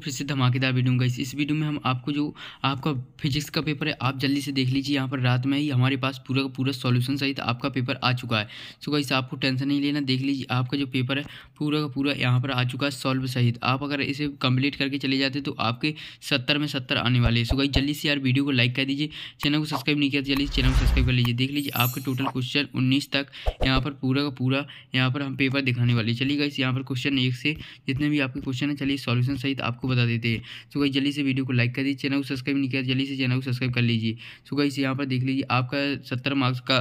तो फिर से धमाकेदार वीडियो गई इस वीडियो में हम आपको जो आपका फिजिक्स का पेपर है आप जल्दी से देख लीजिए यहाँ पर रात में ही हमारे पास पूरा का पूरा सॉल्यूशन सहित आपका पेपर आ चुका है सो गई आपको टेंशन नहीं लेना देख लीजिए आपका जो पेपर है पूरा का पूरा यहाँ पर आ चुका है सॉल्व सहित आप अगर इसे कंप्लीट करके चले जाते तो आपके सत्तर में सत्तर आने वाले सो गई जल्दी से यार वीडियो को लाइक कर दीजिए चैनल को सब्सक्राइब नहीं किया तो जल्दी चैनल को सब्सक्राइब कर लीजिए देख लीजिए आपके टोटल क्वेश्चन उन्नीस तक यहाँ पर पूरा का पूरा यहाँ पर हम पेपर दिखाने वाले चलिए गई यहाँ पर क्वेश्चन एक से जितने भी आपके क्वेश्चन है चलिए सॉल्यूशन सहित आपको बता देते हैं सो गई जल्दी से वीडियो को लाइक कर दीजिए चैनल को सब्सक्राइब नहीं किया जल्दी से चैनल को सब्सक्राइब कर लीजिए सो से यहाँ पर देख लीजिए आपका सत्तर मार्क्स का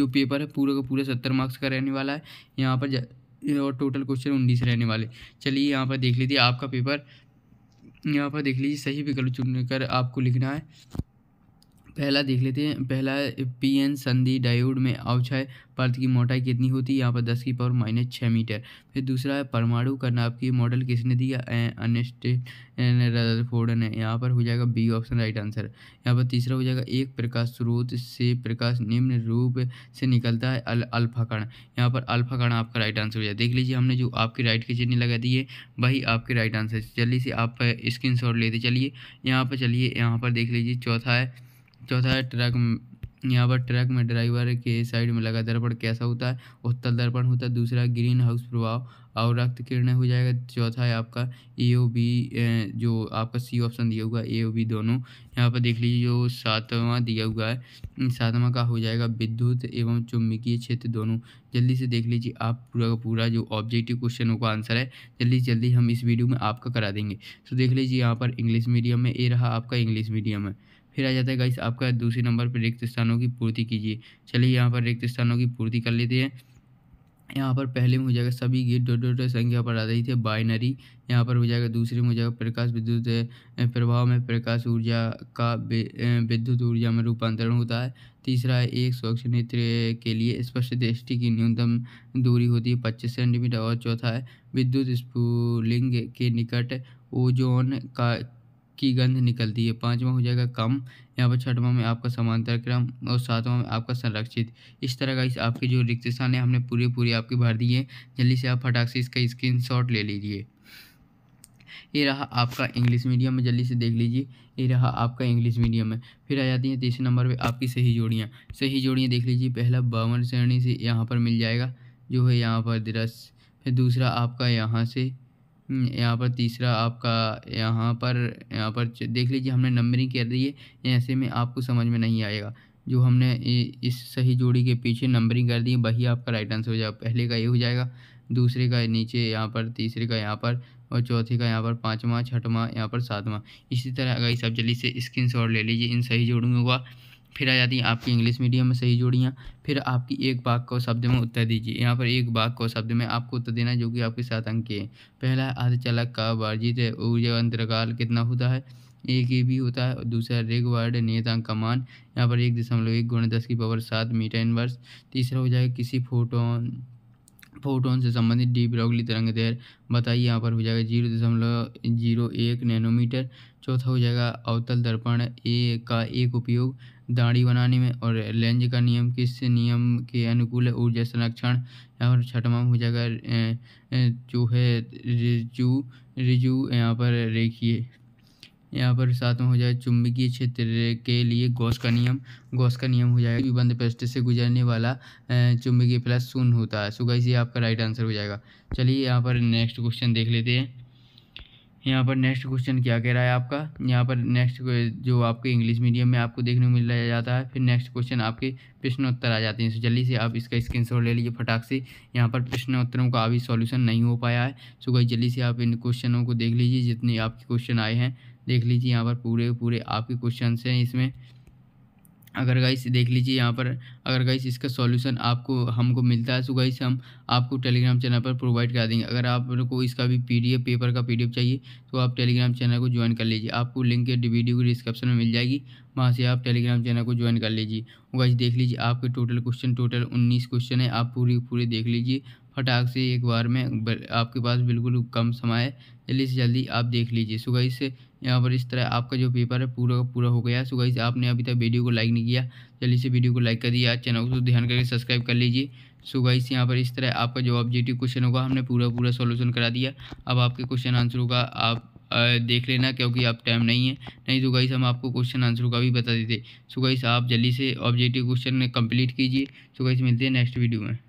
जो पेपर है पूरा का पूरा सत्तर मार्क्स का रहने वाला है यहाँ पर और टोटल क्वेश्चन उन्नीस रहने वाले चलिए यहाँ पर देख लीजिए आपका पेपर यहाँ पर देख लीजिए सही विकल्प चुन कर आपको लिखना है पहला देख लेते हैं पहला पी एन संधि डायोड में अवक्षय पर्त की मोटाई कितनी होती है यहाँ पर दस की पावर माइनस छः मीटर फिर दूसरा है परमाणु का नाप की मॉडल किसने दिया अनिस्ट रदरफोर्ड ने यहाँ पर हो जाएगा बी ऑप्शन राइट आंसर यहाँ पर तीसरा हो जाएगा एक प्रकाश स्रोत से प्रकाश निम्न रूप से निकलता है अल अल्फा कण यहाँ पर अल्फा कण आपका राइट आंसर हो जाएगा देख लीजिए हमने जो आपके राइट के चिन्ह लगा दिए वही आपके राइट आंसर जल्दी से आप स्क्रीन लेते चलिए यहाँ पर चलिए यहाँ पर देख लीजिए चौथा है चौथा है ट्रक यहाँ पर ट्रक में ड्राइवर के साइड में लगा दर्पण कैसा होता है उत्तल दर्पण होता है दूसरा ग्रीन हाउस प्रभाव और रक्त किरण हो जाएगा चौथा है आपका ए ओ बी जो आपका सी ऑप्शन दिया हुआ है ए ओ बी दोनों यहाँ पर देख लीजिए जो सातवां दिया हुआ है सातवां का हो जाएगा विद्युत एवं चुम्बकीय क्षेत्र दोनों जल्दी से देख लीजिए आप पूरा का पूरा जो ऑब्जेक्टिव क्वेश्चनों का आंसर है जल्दी जल्दी हम इस वीडियो में आपका करा देंगे तो देख लीजिए यहाँ पर इंग्लिश मीडियम में ए रहा आपका इंग्लिश मीडियम है फिर आ जाता है गाइस आपका दूसरे नंबर पर रिक्त स्थानों की पूर्ति कीजिए चलिए यहाँ पर रिक्त स्थानों की पूर्ति कर लेते हैं यहाँ पर पहले में हो जाएगा सभी गेट डॉट डॉट संख्या पर आ रही थी बाइनरी यहाँ पर हो जाएगा दूसरे में हो जाएगा प्रकाश विद्युत प्रभाव में प्रकाश ऊर्जा का विद्युत ऊर्जा में रूपांतरण होता है तीसरा है एक स्वच्छ नेत्र के लिए स्पष्ट दृष्टि की न्यूनतम दूरी होती है पच्चीस सेंटीमीटर और चौथा है विद्युत स्पूलिंग के निकट ओजोन का की गंध निकलती है पांचवा हो जाएगा कम यहाँ पर छठवां में आपका समांतर क्रम और सातवां में आपका संरक्षित इस तरह का इस आपके जो स्थान है हमने पूरे पूरी आपके भर दिए जल्दी से आप फटाक से इसका स्क्रीन ले लीजिए ये रहा आपका इंग्लिश मीडियम में जल्दी से देख लीजिए ये रहा आपका इंग्लिश मीडियम में फिर आ जाती हैं तीसरे नंबर पर आपकी सही जोड़ियाँ सही जोड़ियाँ देख लीजिए पहला बावन श्रेणी से यहाँ पर मिल जाएगा जो है यहाँ पर दृश्य फिर दूसरा आपका यहाँ से हम्म, यहाँ पर तीसरा आपका यहाँ पर यहाँ पर देख लीजिए हमने नंबरिंग कर दी है ऐसे में आपको समझ में नहीं आएगा जो हमने इस सही जोड़ी के पीछे नंबरिंग कर दी है वही आपका राइट आंसर हो जाएगा पहले का ये हो जाएगा दूसरे का नीचे यहाँ पर तीसरे का यहाँ पर और चौथे का यहाँ पर पाँचवा छठवा यहाँ पर सातवां इसी तरह अगर इस आप जल्दी से स्क्रीन ले लीजिए इन सही जोड़ियों का फिर आ जाती हैं आपकी इंग्लिश मीडियम में सही जोड़ियाँ फिर आपकी एक वाक को शब्द में उत्तर दीजिए यहाँ पर एक वाक को शब्द में आपको उत्तर देना है जो कि आपके साथ अंक है पहला अर्ध चालक का वर्जित ऊर्जा अंतरकाल कितना होता है एक ए भी होता है और दूसरा रेग वर्ड नियतांक मान यहाँ पर एक दशमलव एक गुण दस की पावर सात मीटर इनवर्स तीसरा हो जाएगा किसी फोटोन फोटोन से संबंधित डी ब्रॉगली तरंग देर बताइए यहाँ पर हो जाएगा जीरो दशमलव जीरो एक नैनोमीटर चौथा हो जाएगा अवतल दर्पण ए का एक उपयोग दाढ़ी बनाने में और लेंज का नियम किस नियम के अनुकूल है ऊर्जा संरक्षण और छठवा हो जाएगा जो है रिजू रिजू यहाँ पर रेखिए यहाँ पर साथ में हो जाए चुंबकीय क्षेत्र के लिए गौस का नियम गौस का नियम हो जाएगा बंद पृष्ठ से गुजरने वाला चुंबकीय प्लस शून्य होता है सो गाइस ये आपका राइट आंसर हो जाएगा चलिए यहाँ पर नेक्स्ट क्वेश्चन देख लेते हैं यहाँ पर नेक्स्ट क्वेश्चन क्या कह रहा है आपका यहाँ पर नेक्स्ट जो आपके इंग्लिश मीडियम में आपको देखने को मिल जाता है फिर नेक्स्ट क्वेश्चन आपके प्रश्नोत्तर आ जाते हैं सो जल्दी से आप इसका स्क्रीनशॉट ले लीजिए फटाक से यहाँ पर प्रश्नोत्तरों का अभी सॉल्यूशन नहीं हो पाया है सो गई जल्दी से आप इन क्वेश्चनों को देख लीजिए जितने आपके क्वेश्चन आए हैं देख लीजिए यहाँ पर पूरे पूरे आपके क्वेश्चन हैं इसमें अगर गाइस देख लीजिए यहाँ पर अगर गाइस इसका सॉल्यूशन आपको हमको मिलता है तो गाइस हम आपको टेलीग्राम चैनल पर प्रोवाइड करा देंगे अगर आप को इसका भी पीडीएफ पेपर का पीडीएफ चाहिए तो आप टेलीग्राम चैनल को ज्वाइन कर लीजिए आपको लिंक वीडियो की डिस्क्रिप्शन में मिल जाएगी वहाँ से आप टेलीग्राम चैनल को ज्वाइन कर लीजिए गाइस देख लीजिए आपके टोटल क्वेश्चन टोटल उन्नीस क्वेश्चन है आप पूरी पूरे देख लीजिए फटाक से एक बार में आपके पास बिल्कुल कम समय है जल्दी से जल्दी आप देख लीजिए सो गाइस यहाँ पर इस तरह आपका जो पेपर है पूरा का पूरा हो गया है सो गाइज आपने अभी तक वीडियो को लाइक नहीं किया जल्दी से वीडियो को लाइक कर दिया चैनल को ध्यान करके सब्सक्राइब कर लीजिए सो गाइस यहाँ पर इस तरह आपका जो ऑब्जेक्टिव क्वेश्चन होगा हमने पूरा पूरा सोल्यूशन करा दिया अब आपके क्वेश्चन आंसरों का आप देख लेना क्योंकि आप टाइम नहीं है नहीं तो गाइस हम आपको क्वेश्चन आंसरों का भी बता देते सो गाइस आप जल्दी से ऑब्जेक्टिव क्वेश्चन कंप्लीट कीजिए सो गाइस मिलते हैं नेक्स्ट वीडियो में